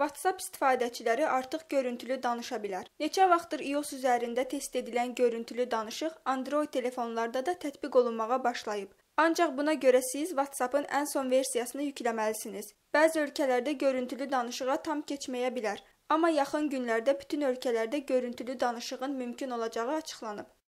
WhatsApp istifadəçiləri artıq görüntülü danışa bilər. Neçə vaxtdır iOS üzərində test edilən görüntülü danışıq Android telefonlarda da tətbiq olunmağa başlayıb. Ancaq buna görə siz WhatsApp-ın ən son versiyasını yükləməlisiniz. Bəzi ölkələrdə görüntülü danışığa tam keçməyə bilər, amma yaxın günlərdə bütün ölkələrdə görüntülü danışığın mümkün olacağı açıqlanıb.